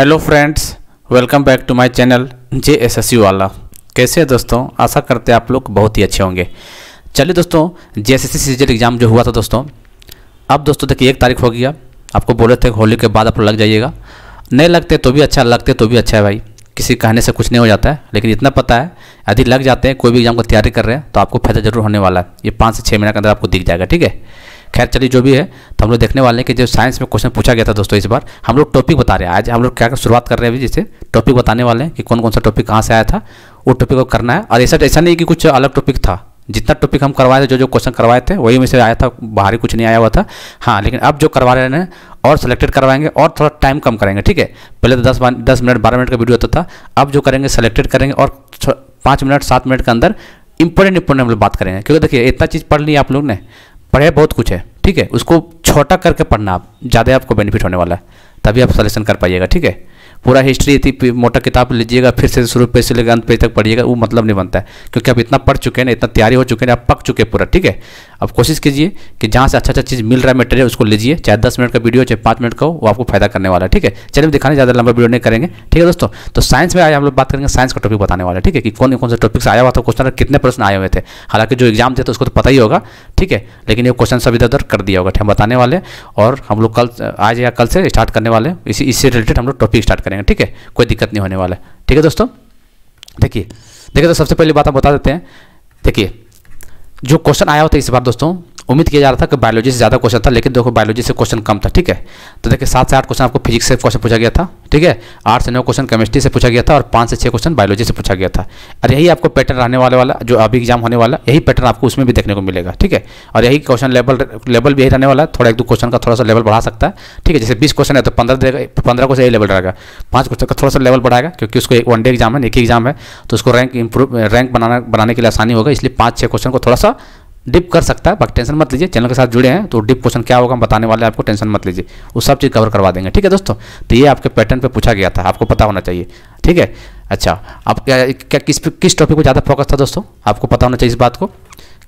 hello friends welcome back to my channel J S S U वाला कैसे है दोस्तों आशा करते हैं आप लोग बहुत ही अच्छे होंगे चलिए दोस्तों J S S C exam जो हुआ था दोस्तों अब दोस्तों देखिए एक तारीख हो गया आपको बोले थे होली के बाद आप लोग लग जाइएगा नहीं लगते तो भी अच्छा लगते तो भी अच्छा है भाई किसी कहने से कुछ नहीं हो जाता है लेकिन इतना पता है यदि लग जाते हैं कोई भी एग्ज़ाम की तैयारी कर रहे हैं तो आपको फायदा जरूर होने वाला है ये पाँच से छः महीने के अंदर आपको दिख जाएगा ठीक है खैर चलिए जो भी है तो हम लोग देखने वाले हैं कि जो साइंस में क्वेश्चन पूछा गया था दोस्तों इस बार हम लोग टॉपिक बता रहे हैं आज हम लोग क्या शुरुआत कर रहे हैं अभी जैसे टॉपिक बताने वाले हैं कि कौन कौन सा टॉपिक कहाँ से आया था वो टॉपिक को करना है और ऐसा ऐसा नहीं कि कुछ अलग टॉपिक था जितना टॉपिक हम करवाए थे जो जो क्वेश्चन करवाए थे वही में से आया था बाहरी कुछ नहीं आया हुआ था हाँ लेकिन अब जो करवा रहे हैं और सिलेक्टेड करवाएंगे और थोड़ा टाइम कम करेंगे ठीक है पहले तो दस दस मिनट बारह मिनट का वीडियो होता था अब जो करेंगे सेलेक्टेड करेंगे और पाँच मिनट सात मिनट के अंदर इंपॉर्टेंट इंपॉर्टेंट हम लोग बात करेंगे क्योंकि देखिए इतना चीज़ पढ़ ली आप लोग ने पढ़े बहुत कुछ है ठीक है उसको छोटा करके पढ़ना आप ज़्यादा आपको बेनिफिट होने वाला है तभी आप सलेक्शन कर पाइएगा ठीक है पूरा हिस्ट्री थी मोटा किताब लीजिएगा फिर से शुरू पेज से लेकर अंत पेज तक पढ़िएगा वो मतलब नहीं बनता है क्योंकि आप इतना पढ़ चुके हैं ना इतना तैयारी हो चुके हैं आप पक चुके पूरा ठीक है अब कोशिश कीजिए कि जहाँ से अच्छा अच्छा चीज़ मिल रहा है मटेरियल उसको लीजिए चाहे दस मिनट का वीडियो चाहे पाँच मिनट का हो वो आपको फायदा करने वाला है ठीक है चलिए दिखाने ज़्यादा लंबा वीडियो नहीं करेंगे ठीक है दोस्तों तो साइंस में आज हम लोग बात करेंगे साइंस का टॉपिक बताने वाला ठीक है कि कौन कौन सा टॉपिक्स आया हुआ था क्वेश्चन कितने प्रश्न आए हुए थे हालांकि जो एग्जाम थे तो उसको तो पता ही होगा ठीक है लेकिन ये क्वेश्चन सब इधर उधर कर दिया होगा ठीक है बताने वाले और हम लोग कल आज या कल से स्टार्ट करने वाले इसी इससे रिलेटेड हम लोग टॉपिक स्टार्ट करेंगे ठीक है कोई दिक्कत नहीं होने वाला है ठीक है दोस्तों देखिए देखिए तो सबसे पहली बात हम बता देते हैं देखिए जो क्वेश्चन आया होता है इस बार दोस्तों उम्मीद किया जा रहा था कि बायोलॉजी से ज़्यादा क्वेश्चन था लेकिन देखो बायोलॉजी से क्वेश्चन कम था ठीक है तो देखिए सात से आठ क्वेश्चन आपको फिजिक्स से क्वेश्चन पूछा गया था ठीक है आठ से नौ क्वेश्चन केमिस्ट्री से पूछा गया था और पाँच से छः क्वेश्चन बायोलॉजी से पूछा गया था और यही आपको पैटर्न रहने वाले वाला जो अभी एग्जाम होने वाला यही पैटर्न आपको उसमें भी देखने को मिलेगा ठीक है और यही क्वेश्चन लेवल लेवल भी यही रहने वाला है थोड़ा एक दो क्वेश्चन का थोड़ा सा लेवल बढ़ा सकता है ठीक है जैसे बीस क्वेश्चन है तो पंद्रह देगा पंद्रह क्वेश्चन यही लेवल रहेगा पाँच क्वेश्चन का थोड़ा सा लेवल बढ़ाएगा क्योंकि उसको एक वन डे एग्जाम है एक ही एग्जाम है तो उसको रैंक इंप्रूव रैंक बनाना बनाने के लिए आसानी होगा इसलिए पाँच छः क्वेश्चन को थोड़ा सा डिप कर सकता है बाकी टेंशन मत लीजिए चैनल के साथ जुड़े हैं तो डिप क्वेश्चन क्या होगा हम बताने वाले हैं आपको टेंशन मत लीजिए वो सब चीज़ कवर करवा देंगे ठीक है दोस्तों तो ये आपके पैटर्न पे पूछा गया था आपको पता होना चाहिए ठीक है अच्छा आप क्या क्या किस किस टॉपिक को ज़्यादा फोकस था दोस्तों आपको पता होना चाहिए इस बात को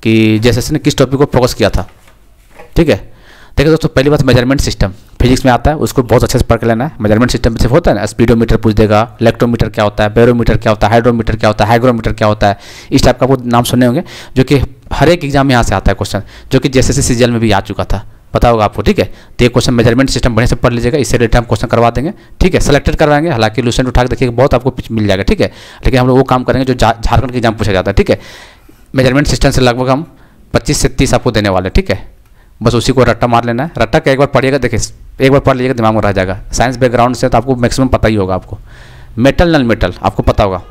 कि जैसे ने किस टॉपिक को फोकस किया था ठीक है देखिए दोस्तों पहली बात मेजरमेंट सिस्टम फिजिक्स में आता है उसको बहुत अच्छे से पढ़ लेना है मेजरमेंट सिस्टम सिर्फ होता है ना स्पीडोमीटर पूछ देगा इलेक्ट्रोमीटर क्या होता है बेरोमीटर क्या होता है हाइड्रोमीटर क्या होता है हाइग्रोमीटर क्या होता है इस टाइप का वो नाम सुने होंगे जो कि हर एक एग्जाम में यहाँ से आता है क्वेश्चन जो कि जैसे सी सीजल में भी आ चुका था पता होगा आपको ठीक है तो ये क्वेश्चन मेजरमेंट सिस्टम बढ़िया से पढ़ लीजिएगा इससे रिलेटेड हम क्वेश्चन करवा देंगे ठीक है सेलेक्टेड करवाएंगे हालांकि लूसेंट उठा के देखिएगा बहुत आपको मिल जाएगा ठीक है लेकिन हम लोग वो काम करेंगे जो झारखंड के एग्जाम पूछा जाता है ठीक है मेजरमेंट सिस्टम से लगभग हम पच्चीस से तीस आपको देने वाले ठीक है बस उसी को रट्टा मार लेना है रट्टा का एक बार पढ़िएगा देखिए एक बार पढ़ लीजिएगा दिमाग में रह जाएगा साइंस बैकग्राउंड से तो आपको मैक्सिमम पता ही होगा आपको मेटल नन मेटल आपको पता होगा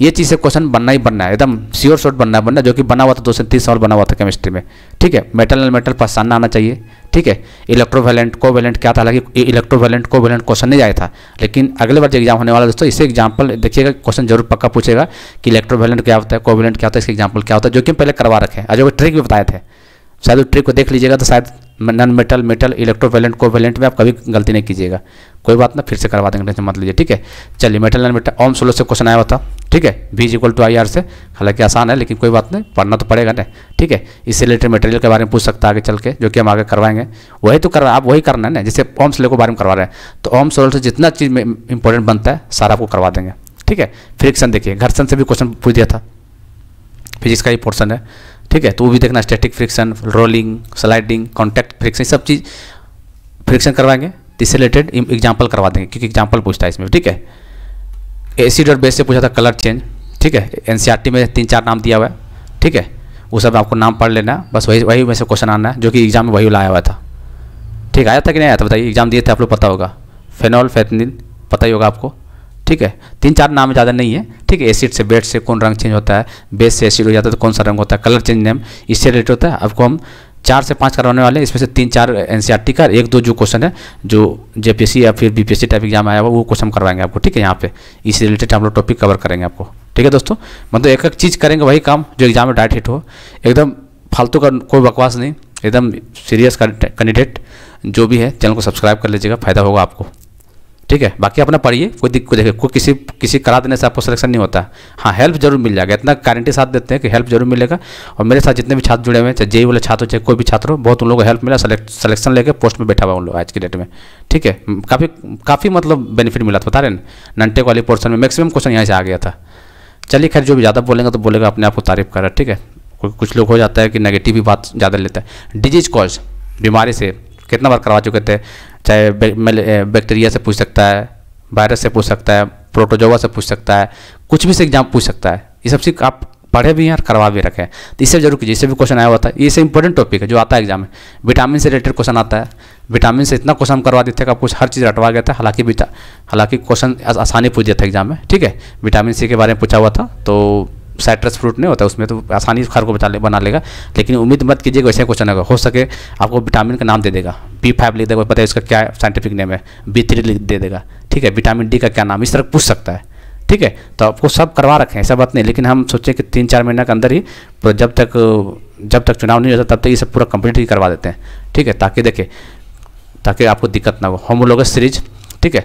ये चीज़ से क्वेश्चन बनना ही बनना है एकदम श्योर शॉर्ट बनना है बनना जो कि बना हुआ था दो से तीस साल बना हुआ था केमिस्ट्री में ठीक है मेटल नल मेटल पहचानना आना चाहिए ठीक है इलेक्ट्रोवेलेंट कोवेलेंट क्या था हालांकि इलेक्ट्रोवेलेंट कोवेलेंट क्वेश्चन नहीं आया था लेकिन अगले बार जो एग्जाम होने वाला दोस्तों इसे एग्जाम्पल देखिएगा क्वेश्चन जरूर पक्का पूछेगा कि इलेक्ट्रोवेलेंट क्या होता है कोवेलेंट क्या होता है इसके एग्जाम्पल क्या होता है जो कि पहले करवा रखे हैं अजय ट्रिक भी बताए थे शायद ट्रिक को देख लीजिएगा तो शायद non metal metal electro covalent में आप कभी गलती नहीं कीजिएगा कोई बात ना फिर से करवा देंगे टेंशन मत लीजिए ठीक है चलिए मेटल नॉन मेटल ओम सोलो से क्वेश्चन आया हुआ था ठीक है बीज इक्वल टू आई आर से हालांकि आसान है लेकिन कोई बात नहीं पढ़ना तो पड़ेगा ना ठीक है इससे रिलेटेड मटेरियल के बारे में पूछ सकता है आगे चल के जो कि हम आगे करवाएंगे वही तो कर आप वही करना है ना जैसे ओम सोलो के बारे में करवा रहे हैं तो ओम सोलो से जितना चीज़ इंपॉर्टेंट बनता है सारा आपको करवा देंगे ठीक है फ्रिक्शन देखिए घर्षण से भी क्वेश्चन पूछ दिया था फिजिक्स का ही पोर्सन है ठीक है तो वो भी देखना static friction rolling sliding contact friction सब चीज़ फ्रिक्शन करवाएंगे इससे रिलेटेड एग्जाम्पल करवा देंगे क्योंकि एग्जाम्पल पूछता है इसमें ठीक है एसिड और बेस से पूछा था कलर चेंज ठीक है एन e में तीन चार नाम दिया हुआ है ठीक है वो सब आपको नाम पढ़ लेना है बस वही वही में से क्वेश्चन आना है जो कि एग्जाम में वही लाया हुआ था ठीक आया था कि नहीं आया था बताइए एग्जाम दिए थे आप लोग पता होगा फेनॉल फेथनिन पता ही होगा आपको ठीक है तीन चार नाम ज़्यादा नहीं है ठीक है एसिड से बेट से कौन रंग चेंज होता है बेस से एसिड हो जाता है तो कौन सा रंग होता है कलर चेंज नेम इससे रिलेटेड होता है आपको हम चार से पाँच करवाने वाले हैं इसमें से तीन चार एन सी आर का एक दो जो क्वेश्चन है जो जे पी सी या फिर B P S C type exam आया हुआ वो क्वेश्चन करवाएंगे आपको ठीक है यहाँ पे इससे रिलेटेड हम लोग टॉपिक कवर करेंगे आपको ठीक है दोस्तों मतलब एक एक चीज़ करेंगे वही काम जो एग्जाम में डायरेक्ट हिट हो एकदम फालतू का कोई बकवास नहीं एकदम सीरियस कैंडिडेट जो भी है चैनल को सब्सक्राइब कर लीजिएगा फायदा होगा आपको ठीक है बाकी अपना पढ़िए कोई दिक्कत देखिए कोई किसी किसी करा देने से आपको सिलेक्शन नहीं होता हाँ हेल्प जरूर मिल जाएगा इतना गारंटी साथ देते हैं कि हेल्प जरूर मिलेगा और मेरे साथ जितने भी छात्र जुड़े हुए हैं चाहे जेई वाले छात्र हो चाहे कोई भी छात्र हो बहुत उन लोगों को हेल्प मिला सिलेक्शन लेकर पोस्ट में बैठा हुआ उन लोग आज की डेट में ठीक है काफ़ी काफ़ी मतलब बेनिफिट मिला था बता रहे ना नंटेक वाले पोर्सन में मैक्सिमम क्वेश्चन यहाँ से आ गया था चलिए खैर जो भी ज़्यादा बोलेंगे तो बोलेगा अपने आप को तारीफ करा ठीक है कुछ लोग हो जाता है कि नेगेटिव ही बात ज़्यादा लेता है डिजीज कॉज बीमारी से कितना बार करवा चुके थे चाहे बैक्टीरिया से पूछ सकता है वायरस से पूछ सकता है प्रोटोजोवा से पूछ सकता है कुछ भी से एग्जाम पूछ सकता है ये सब चीज़ आप पढ़े भी हैं और करवा भी रखें तो इससे जरूर कीजिए इससे भी क्वेश्चन आया हुआ था ये सब इंपॉर्टेंट टॉपिक है जो आता है एग्जाम में विटामिन से रिलेटेड क्वेश्चन आता है विटामिन से इतना क्वेश्चन करवा देते हैं कि आप कुछ हर चीज़ रटवा गया था हालांकि हालांकि क्वेश्चन आसानी पूछ दिया था एग्जाम में ठीक है विटामिन सी के बारे में पूछा हुआ था तो साइट्रस फ्रूट नहीं होता उसमें तो आसानी से खार को बचा ले बना लेगा लेकिन उम्मीद मत कीजिए वैसे क्वेश्चन होगा हो सके आपको विटामिन का नाम दे देगा बी फाइव लिख देगा पता है इसका क्या साइंटिफिक नेम है बी थ्री लिख दे देगा ठीक है विटामिन डी का क्या नाम इस तरह पूछ सकता है ठीक है तो आपको सब करवा रखें ऐसा बात नहीं लेकिन हम सोचें कि तीन चार महीना के अंदर ही तो जब तक जब तक चुनाव नहीं होता तब तक ये सब पूरा कंप्लीट ही करवा देते हैं ठीक है ताकि देखें ताकि आपको दिक्कत ना हो होमोलोग सीरीज ठीक है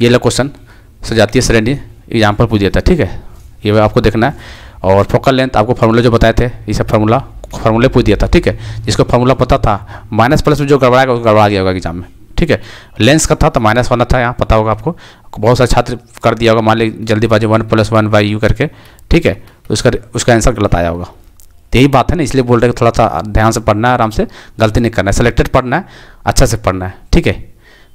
ये लोग क्वेश्चन सजातीय श्रेणी एग्जाम पर पूछ देता है ठीक है ये आपको देखना है और फोकल लेंथ आपको फार्मूले जो बताए थे ये सब फार्मूला फार्मूले पूछ दिया था ठीक है जिसको फार्मूला पता था माइनस प्लस में जो गड़बड़ा गया गड़बड़ा गया होगा एग्जाम में ठीक है लेंस का था तो माइनस वन था यहाँ पता होगा आपको बहुत सारे छात्र कर दिया होगा मान लीजिए जल्दीबाजी one plus one by U करके ठीक है तो उसका उसका आंसर गलत आया होगा तो यही बात है ना इसलिए बोल रहे थोड़ा सा ध्यान से पढ़ना है आराम से गलती नहीं करना है सेलेक्टेड पढ़ना है अच्छा से पढ़ना है ठीक है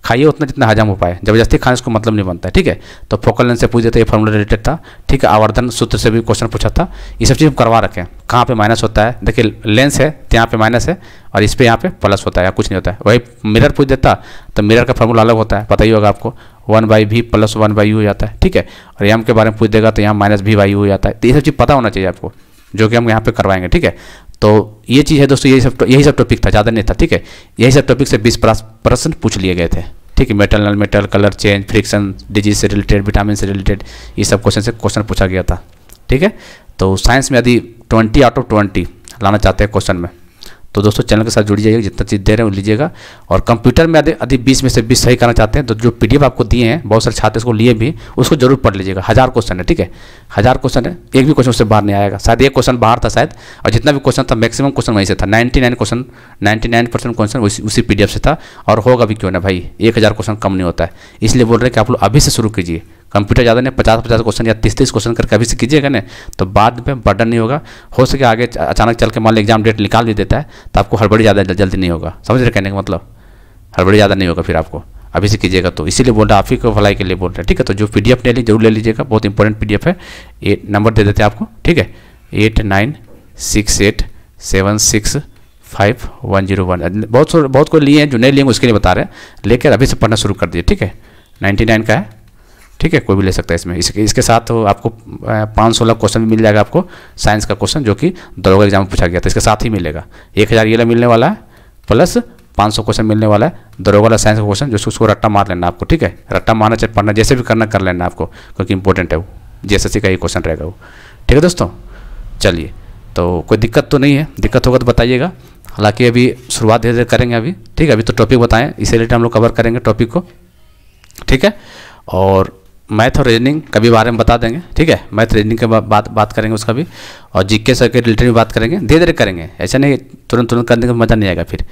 खाइए उतना जितना हजम हो पाए जबरदस्ती खाने इसको मतलब नहीं बनता है ठीक है तो फोकल लेंथ से पूछ देते ये फॉर्मूला रिलेटेड था ठीक है आवर्धन सूत्र से भी क्वेश्चन पूछा था ये सब चीज़ हम करवा रखें कहाँ पे माइनस होता है देखिए लेंस है तो यहाँ पे माइनस है और इस पर यहाँ पे प्लस होता है या कुछ नहीं होता है वही मिरर पूछ देता तो मिरर का फॉर्मूला अलग होता है पता ही होगा आपको one by V plus one by U हो जाता है ठीक है और यम के बारे में पूछ देगा तो यहाँ माइनस भी वाई यू हो जाता है तो ये सब चीज़ पता होना चाहिए आपको जो कि हम यहाँ पे करवाएंगे ठीक है तो ये चीज़ है दोस्तों यही सब यही सब टॉपिक था ज़्यादा नहीं था ठीक है यही सब टॉपिक से बीस प्रश्न पूछ लिए गए थे ठीक है metal non metal colour change friction disease से रिलेटेड विटामिन से रिलेटेड ये सब क्वेश्चन से क्वेश्चन पूछा गया था ठीक है तो साइंस में यदि ट्वेंटी आउट ऑफ ट्वेंटी लाना चाहते हैं क्वेश्चन में तो दोस्तों चैनल के साथ जुड़ जाइएगा जितना चीज़ दे रहे हैं लीजिएगा और कंप्यूटर में यदि यदि बीस में से बीस सही करना चाहते हैं तो जो पी आपको दिए हैं बहुत सारे छात्र इसको लिए भी उसको जरूर पढ़ लीजिएगा हज़ार क्वेश्चन है ठीक है हज़ार क्वेश्चन है एक भी क्वेश्चन उससे बाहर नहीं आएगा शायद एक क्वेश्चन बाहर था शायद और जितना भी क्वेश्चन था मैक्सिमम क्वेश्चन वहीं से था ninety nine question ninety nine percent question उसी पी से था और होगा भी क्यों ना भाई एक हज़ार क्वेश्चन कम नहीं होता है इसलिए बोल रहे हैं कि आप लोग अभी से शुरू कीजिए कंप्यूटर ज़्यादा नहीं पचास पचास क्वेश्चन या तीस तीस क्वेश्चन करके अभी से कीजिएगा ना तो बाद में बर्डन नहीं होगा हो सके आगे अचानक चल के मान लो एग्जाम डेट निकाल भी देता है तो आपको हड़बड़ी ज़्यादा जल्दी नहीं होगा समझ रहे कहने का मतलब हड़बड़ी ज़्यादा नहीं होगा फिर आपको अभी से कीजिएगा तो इसीलिए बोल रहा आप ही को भलाई के लिए बोल रहे हैं ठीक है तो जो पी डी एफ ले ली जरूर ले लीजिएगा बहुत इंपॉर्टेंट पी डी एफ है ये नंबर दे देते हैं आपको ठीक है eight nine six eight seven six five one zero one बहुत बहुत को लिए हैं जो नहीं लिए उसके लिए बता रहे हैं लेकर अभी से पढ़ना शुरू कर दिए ठीक है नाइन्टी नाइन का है ठीक है कोई भी ले सकता है इसमें इसके इसके साथ तो आपको पाँच सोलह क्वेश्चन मिल जाएगा आपको साइंस का क्वेश्चन जो कि दरोगा एग्जाम में पूछा गया था इसके साथ ही मिलेगा एक हज़ार ये मिलने वाला है प्लस पाँच सौ क्वेश्चन मिलने वाला है दरोगा वाला साइंस का क्वेश्चन जो उसको रट्टा मार लेना आपको ठीक है रट्टा मारना चाहे पढ़ना जैसे भी करना कर लेना आपको क्योंकि इंपॉर्टेंट है वो जे का ही क्वेश्चन रहेगा वो ठीक है दोस्तों चलिए तो कोई दिक्कत तो नहीं है दिक्कत होगा तो बताइएगा हालांकि अभी शुरुआत धीरे धीरे करेंगे अभी ठीक है अभी तो टॉपिक बताएं इसी रिलेटेड हम लोग कवर करेंगे टॉपिक को ठीक है और मैथ और रीजनिंग कभी बारे में बता देंगे ठीक है मैथ रीजनिंग के बाद बात बात करेंगे उसका भी और जीके सर के रिलेटेड भी बात करेंगे धीरे धीरे करेंगे ऐसा नहीं तुरंत तुरंत करने का मज़ा नहीं आएगा फिर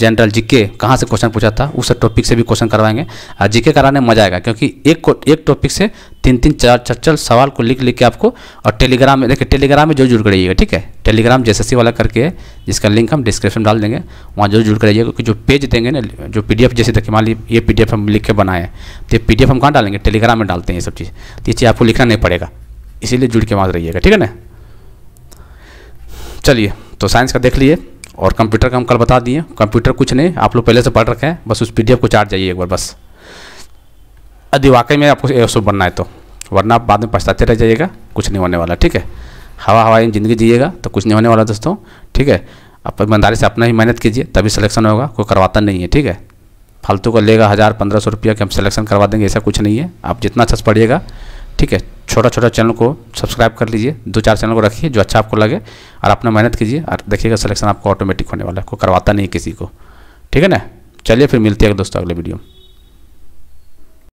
जनरल जीके कहाँ से क्वेश्चन पूछा था उस टॉपिक से भी क्वेश्चन करवाएंगे और जीके कराने मज़ा आएगा क्योंकि एक एक टॉपिक से तीन तीन चार चार चार सवाल को लिख लिख के आपको और टेलीग्राम में देखिए टेलीग्राम में जो जुड़ करिएगा ठीक है टेलीग्राम सी वाला करके है जिसका लिंक हम डिस्क्रिप्शन डाल देंगे वहाँ जरूर जुड़ करिएगा क्योंकि जो पेज देंगे ना जो पी जैसे देखिए मान लीजिए ये पी हम लिख के बनाए तो ये पी हम कहाँ डालेंगे टेलीग्राम में डालते हैं ये सब चीज़ तो ये चीज़ आपको लिखना नहीं पड़ेगा इसीलिए जुड़ के वहाँ रहिएगा ठीक है ना चलिए तो साइंस का देख लिए और कंप्यूटर का हम कल बता दिए कंप्यूटर कुछ नहीं आप लोग पहले से पढ़ रखे हैं बस उस पीडीएफ को चार्ज जाइए एक बार बस यदि वाकई में आपको एसो बनना है तो वरना आप बाद में पछताते रह जाइएगा कुछ नहीं होने वाला ठीक है हवा हवाई में ज़िंदगी जिएगा तो कुछ नहीं होने वाला दोस्तों ठीक है आप ईमानदारी से अपना ही मेहनत कीजिए तभी सिलेक्शन होगा कोई करवाता नहीं है ठीक है फालतू का लेगा हज़ार पंद्रह सौ रुपया कि हम सिलेक्शन करवा देंगे ऐसा कुछ नहीं है आप जितना अच्छा पढ़िएगा ठीक है छोटा छोटा चैनल को सब्सक्राइब कर लीजिए दो चार चैनल को रखिए जो अच्छा आपको लगे और अपना मेहनत कीजिए और देखिएगा सिलेक्शन आपको ऑटोमेटिक होने वाला है को करवाता नहीं किसी को ठीक है ना चलिए फिर मिलते हैं दोस्तों अगले वीडियो में